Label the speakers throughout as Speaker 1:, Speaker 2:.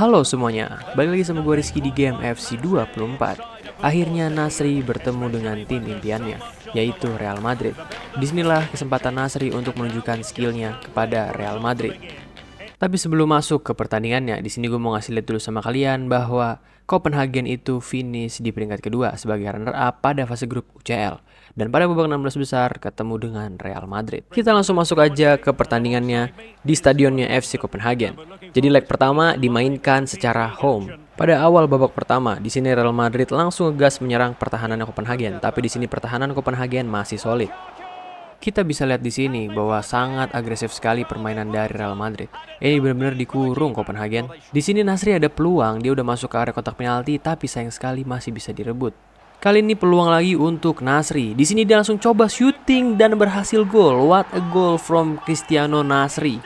Speaker 1: Halo semuanya, balik lagi sama gue Rizky di game FC24 Akhirnya Nasri bertemu dengan tim impiannya, yaitu Real Madrid Disinilah kesempatan Nasri untuk menunjukkan skillnya kepada Real Madrid Tapi sebelum masuk ke pertandingannya, di sini gue mau ngasih lihat dulu sama kalian bahwa Copenhagen itu finish di peringkat kedua sebagai runner-up pada fase grup UCL. Dan pada babak 16 besar ketemu dengan Real Madrid. Kita langsung masuk aja ke pertandingannya di stadionnya FC Copenhagen. Jadi leg pertama dimainkan secara home. Pada awal babak pertama, di sini Real Madrid langsung ngegas menyerang pertahanan Copenhagen, tapi di sini pertahanan Copenhagen masih solid. Kita bisa lihat di sini bahwa sangat agresif sekali permainan dari Real Madrid. Ini benar-benar dikurung Copenhagen. Di sini Nasri ada peluang, dia udah masuk ke area kotak penalti tapi sayang sekali masih bisa direbut. Kali ini peluang lagi untuk Nasri. Di sini dia langsung coba shooting dan berhasil gol. What a goal from Cristiano Nasri.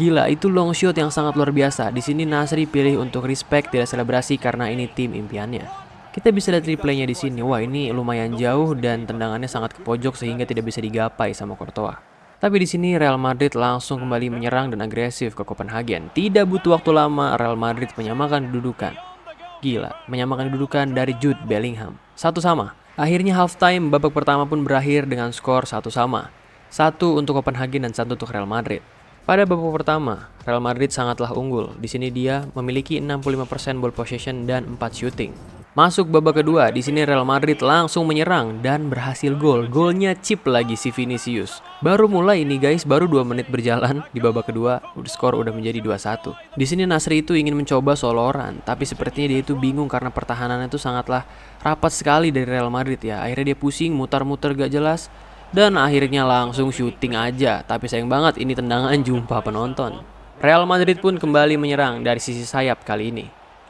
Speaker 1: Gila, itu long shot yang sangat luar biasa. Di sini Nasri pilih untuk respect tidak selebrasi karena ini tim impiannya. Kita bisa lihat replaynya di sini. Wah, ini lumayan jauh dan tendangannya sangat ke pojok sehingga tidak bisa digapai sama Courtois. Tapi di sini Real Madrid langsung kembali menyerang dan agresif ke Copenhagen. Tidak butuh waktu lama Real Madrid menyamakan kedudukan. Gila, menyamakan kedudukan dari Jude Bellingham. Satu sama. Akhirnya halftime babak pertama pun berakhir dengan skor satu sama. Satu untuk Copenhagen dan satu untuk Real Madrid. Pada babak pertama, Real Madrid sangatlah unggul. Di sini dia memiliki 65% ball possession dan 4 shooting. Masuk babak kedua, di sini Real Madrid langsung menyerang dan berhasil gol. Golnya chip lagi si Vinicius. Baru mulai ini guys, baru 2 menit berjalan di babak kedua, skor udah menjadi 2-1. Di sini Nasri itu ingin mencoba soloran, tapi sepertinya dia itu bingung karena pertahanannya itu sangatlah rapat sekali dari Real Madrid ya. Akhirnya dia pusing, mutar-mutar gak jelas, dan akhirnya langsung syuting aja. Tapi sayang banget ini tendangan jumpa penonton. Real Madrid pun kembali menyerang dari sisi sayap kali ini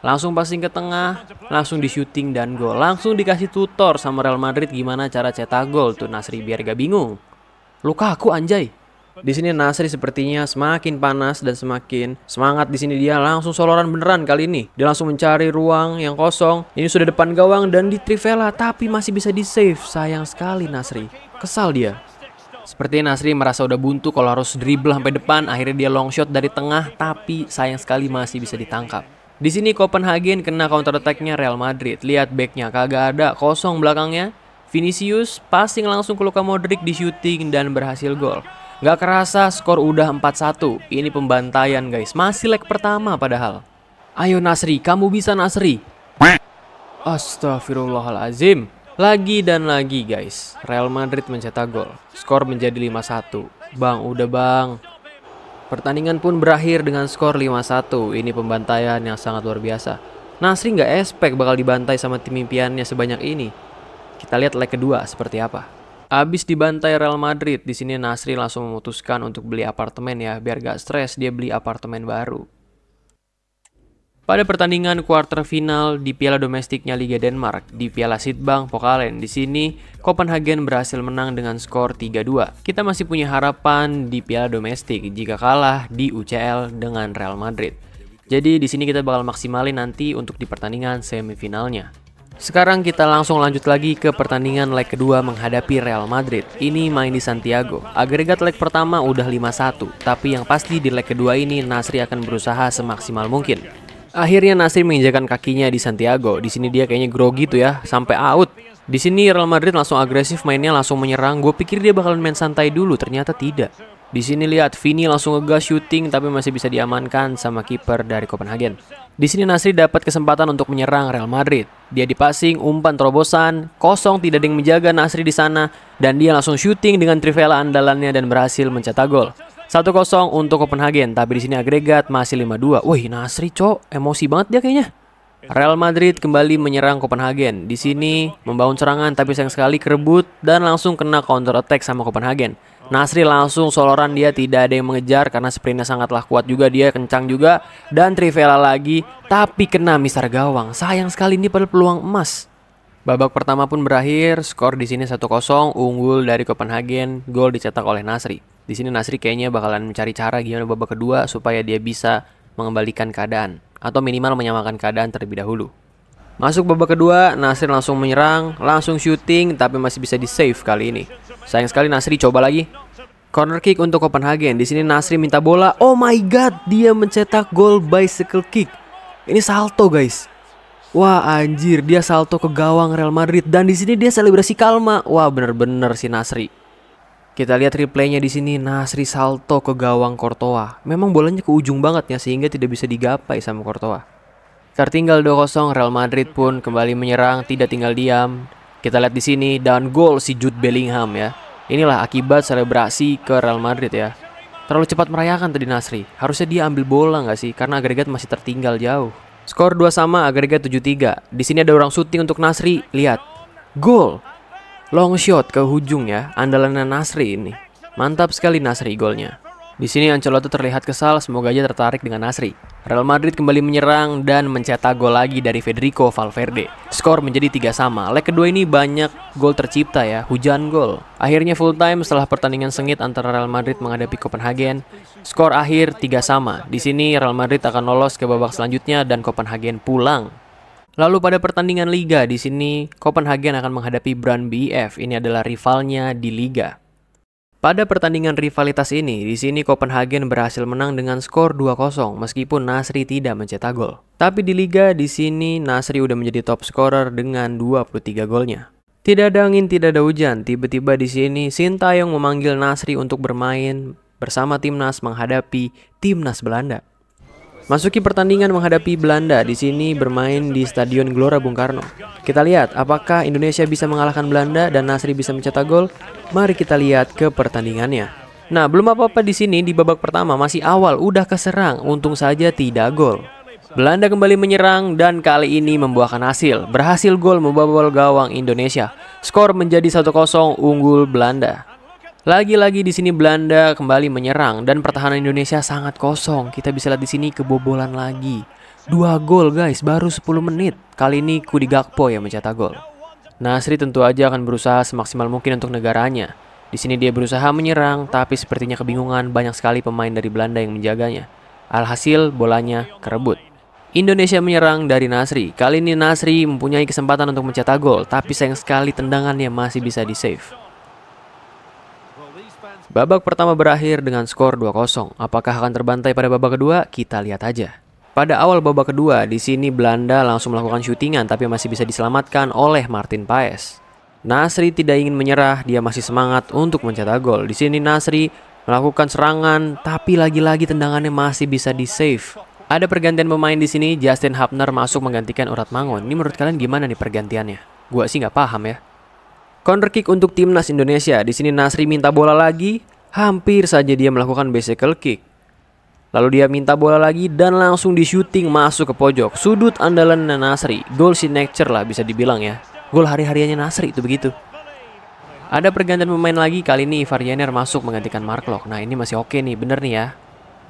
Speaker 1: langsung passing ke tengah, langsung di shooting dan gol. Langsung dikasih tutor sama Real Madrid gimana cara cetak gol tuh Nasri biar gak bingung. Luka aku anjay. Di sini Nasri sepertinya semakin panas dan semakin semangat. Di sini dia langsung soloran beneran kali ini. Dia langsung mencari ruang yang kosong. Ini sudah depan gawang dan di Trivela tapi masih bisa di save. Sayang sekali Nasri. Kesal dia. Seperti Nasri merasa udah buntu kalau harus dribble sampai depan. Akhirnya dia long shot dari tengah tapi sayang sekali masih bisa ditangkap. Di sini Copenhagen kena counter attack-nya Real Madrid. Lihat backnya kagak ada, kosong belakangnya. Vinicius passing langsung ke Luka Modric di shooting dan berhasil gol. Gak kerasa skor udah 4-1. Ini pembantaian guys, masih leg pertama padahal. Ayo Nasri, kamu bisa Nasri. Astagfirullahalazim. Lagi dan lagi guys, Real Madrid mencetak gol. Skor menjadi 5-1. Bang, udah bang. Pertandingan pun berakhir dengan skor 5-1. Ini pembantaian yang sangat luar biasa. Nasri nggak expect bakal dibantai sama tim impiannya sebanyak ini. Kita lihat leg kedua seperti apa. Abis dibantai Real Madrid, di sini Nasri langsung memutuskan untuk beli apartemen ya, biar gak stres dia beli apartemen baru. Pada pertandingan quarter final di Piala Domestiknya Liga Denmark di Piala Sidbang Pokalen, di sini Copenhagen berhasil menang dengan skor 3-2. Kita masih punya harapan di Piala Domestik jika kalah di UCL dengan Real Madrid. Jadi di sini kita bakal maksimalin nanti untuk di pertandingan semifinalnya. Sekarang kita langsung lanjut lagi ke pertandingan leg kedua menghadapi Real Madrid. Ini main di Santiago. Agregat leg pertama udah 5-1, tapi yang pasti di leg kedua ini Nasri akan berusaha semaksimal mungkin. Akhirnya Nasri menginjakan kakinya di Santiago. Di sini dia kayaknya grogi tuh ya, sampai out. Di sini Real Madrid langsung agresif mainnya, langsung menyerang. Gue pikir dia bakalan main santai dulu, ternyata tidak. Di sini lihat Vini langsung ngegas shooting tapi masih bisa diamankan sama kiper dari Copenhagen. Di sini Nasri dapat kesempatan untuk menyerang Real Madrid. Dia dipasing, umpan terobosan, kosong tidak ada yang menjaga Nasri di sana dan dia langsung shooting dengan trivela andalannya dan berhasil mencetak gol. 1-0 untuk Copenhagen, tapi di sini agregat masih 5-2. Wih, Nasri, cok, emosi banget dia kayaknya. Real Madrid kembali menyerang Copenhagen. Di sini membangun serangan tapi sayang sekali kerebut dan langsung kena counter attack sama Copenhagen. Nasri langsung soloran dia tidak ada yang mengejar karena sprintnya sangatlah kuat juga dia kencang juga dan Trivela lagi tapi kena Mister gawang. Sayang sekali ini pada peluang emas. Babak pertama pun berakhir, skor di sini 1-0 unggul dari Copenhagen, gol dicetak oleh Nasri. Di sini Nasri kayaknya bakalan mencari cara gimana babak kedua supaya dia bisa mengembalikan keadaan atau minimal menyamakan keadaan terlebih dahulu. Masuk babak kedua, Nasri langsung menyerang, langsung shooting tapi masih bisa di-save kali ini. Sayang sekali Nasri coba lagi. Corner kick untuk Copenhagen. Di sini Nasri minta bola. Oh my god, dia mencetak gol bicycle kick. Ini salto, guys. Wah, anjir, dia salto ke gawang Real Madrid dan di sini dia selebrasi kalma. Wah, bener-bener si Nasri. Kita lihat replaynya di sini Nasri salto ke gawang Kortoa. Memang bolanya ke ujung banget ya sehingga tidak bisa digapai sama Kortoa. Tertinggal 2-0 Real Madrid pun kembali menyerang tidak tinggal diam. Kita lihat di sini dan gol si Jude Bellingham ya. Inilah akibat selebrasi ke Real Madrid ya. Terlalu cepat merayakan tadi Nasri. Harusnya dia ambil bola nggak sih? Karena agregat masih tertinggal jauh. Skor 2 sama agregat 7-3. Di sini ada orang syuting untuk Nasri. Lihat. Gol. Long shot ke ujung ya, andalannya Nasri ini. Mantap sekali Nasri golnya. Di sini Ancelotti terlihat kesal, semoga aja tertarik dengan Nasri. Real Madrid kembali menyerang dan mencetak gol lagi dari Federico Valverde. Skor menjadi tiga sama. Leg kedua ini banyak gol tercipta ya, hujan gol. Akhirnya full time setelah pertandingan sengit antara Real Madrid menghadapi Copenhagen. Skor akhir tiga sama. Di sini Real Madrid akan lolos ke babak selanjutnya dan Copenhagen pulang Lalu pada pertandingan liga di sini Copenhagen akan menghadapi Brand BF. Ini adalah rivalnya di liga. Pada pertandingan rivalitas ini, di sini Copenhagen berhasil menang dengan skor 2-0 meskipun Nasri tidak mencetak gol. Tapi di liga di sini Nasri udah menjadi top scorer dengan 23 golnya. Tidak ada angin, tidak ada hujan. Tiba-tiba di sini Sintayong memanggil Nasri untuk bermain bersama timnas menghadapi timnas Belanda. Masuki pertandingan menghadapi Belanda di sini bermain di Stadion Gelora Bung Karno. Kita lihat apakah Indonesia bisa mengalahkan Belanda dan Nasri bisa mencetak gol. Mari kita lihat ke pertandingannya. Nah, belum apa-apa di sini di babak pertama masih awal udah keserang, untung saja tidak gol. Belanda kembali menyerang dan kali ini membuahkan hasil. Berhasil gol membobol gawang Indonesia. Skor menjadi 1-0 unggul Belanda. Lagi-lagi di sini Belanda kembali menyerang dan pertahanan Indonesia sangat kosong. Kita bisa lihat di sini kebobolan lagi. Dua gol guys, baru 10 menit. Kali ini Kudi Gakpo yang mencetak gol. Nasri tentu aja akan berusaha semaksimal mungkin untuk negaranya. Di sini dia berusaha menyerang, tapi sepertinya kebingungan banyak sekali pemain dari Belanda yang menjaganya. Alhasil bolanya kerebut. Indonesia menyerang dari Nasri. Kali ini Nasri mempunyai kesempatan untuk mencetak gol, tapi sayang sekali tendangannya masih bisa di-save. Babak pertama berakhir dengan skor 2-0. Apakah akan terbantai pada babak kedua? Kita lihat aja. Pada awal babak kedua, di sini Belanda langsung melakukan syutingan tapi masih bisa diselamatkan oleh Martin Paes. Nasri tidak ingin menyerah, dia masih semangat untuk mencetak gol. Di sini Nasri melakukan serangan tapi lagi-lagi tendangannya masih bisa di-save. Ada pergantian pemain di sini, Justin Hapner masuk menggantikan Urat Mangon. Ini menurut kalian gimana nih pergantiannya? Gua sih nggak paham ya. Corner kick untuk timnas Indonesia. Di sini Nasri minta bola lagi, hampir saja dia melakukan bicycle kick. Lalu dia minta bola lagi dan langsung di shooting masuk ke pojok. Sudut andalan Nasri. Gol signature lah bisa dibilang ya. Gol hari harinya Nasri itu begitu. Ada pergantian pemain lagi kali ini Jenner masuk menggantikan Marklock. Nah ini masih oke nih, bener nih ya.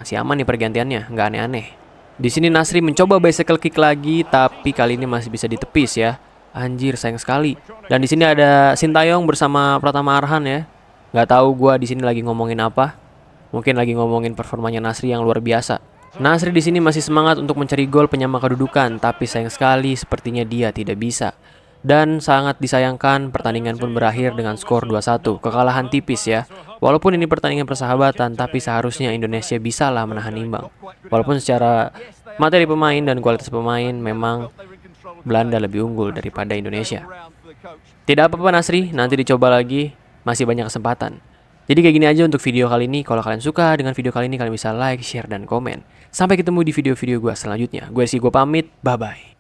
Speaker 1: Masih aman nih pergantiannya, nggak aneh-aneh. Di sini Nasri mencoba bicycle kick lagi, tapi kali ini masih bisa ditepis ya. Anjir, sayang sekali. Dan di sini ada Sintayong bersama Pratama Arhan ya. Gak tahu gue di sini lagi ngomongin apa. Mungkin lagi ngomongin performanya Nasri yang luar biasa. Nasri di sini masih semangat untuk mencari gol penyama kedudukan, tapi sayang sekali sepertinya dia tidak bisa. Dan sangat disayangkan pertandingan pun berakhir dengan skor 2-1, kekalahan tipis ya. Walaupun ini pertandingan persahabatan, tapi seharusnya Indonesia bisalah menahan imbang. Walaupun secara materi pemain dan kualitas pemain memang Belanda lebih unggul daripada Indonesia. Tidak apa-apa Nasri, nanti dicoba lagi, masih banyak kesempatan. Jadi kayak gini aja untuk video kali ini. Kalau kalian suka dengan video kali ini, kalian bisa like, share, dan komen. Sampai ketemu di video-video gue selanjutnya. Gue sih gue pamit, bye-bye.